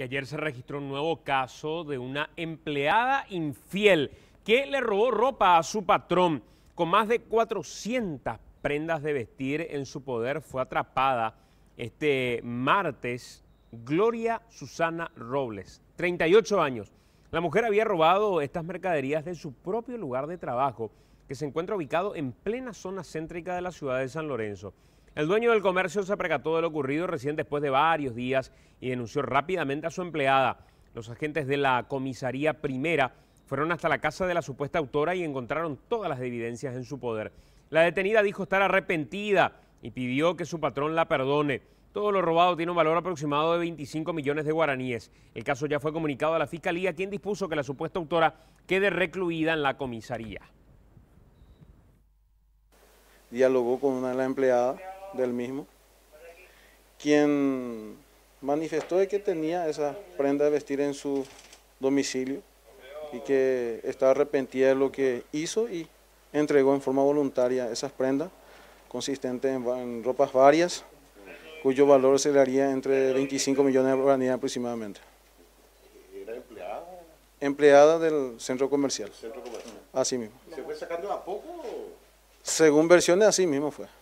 Y ayer se registró un nuevo caso de una empleada infiel que le robó ropa a su patrón. Con más de 400 prendas de vestir en su poder fue atrapada este martes Gloria Susana Robles, 38 años. La mujer había robado estas mercaderías de su propio lugar de trabajo, que se encuentra ubicado en plena zona céntrica de la ciudad de San Lorenzo. El dueño del comercio se aprecató de lo ocurrido recién después de varios días y denunció rápidamente a su empleada. Los agentes de la comisaría primera fueron hasta la casa de la supuesta autora y encontraron todas las evidencias en su poder. La detenida dijo estar arrepentida y pidió que su patrón la perdone. Todo lo robado tiene un valor aproximado de 25 millones de guaraníes. El caso ya fue comunicado a la fiscalía, quien dispuso que la supuesta autora quede recluida en la comisaría. Dialogó con una de las empleadas del mismo, quien manifestó que tenía esa prenda de vestir en su domicilio y que estaba arrepentida de lo que hizo y entregó en forma voluntaria esas prendas consistentes en, ropas varias, cuyo valor se le haría entre 25 millones de guaraníes aproximadamente. ¿Era empleada? Empleada del centro comercial. Así mismo. ¿Se fue sacando a poco? Según versiones, así mismo fue.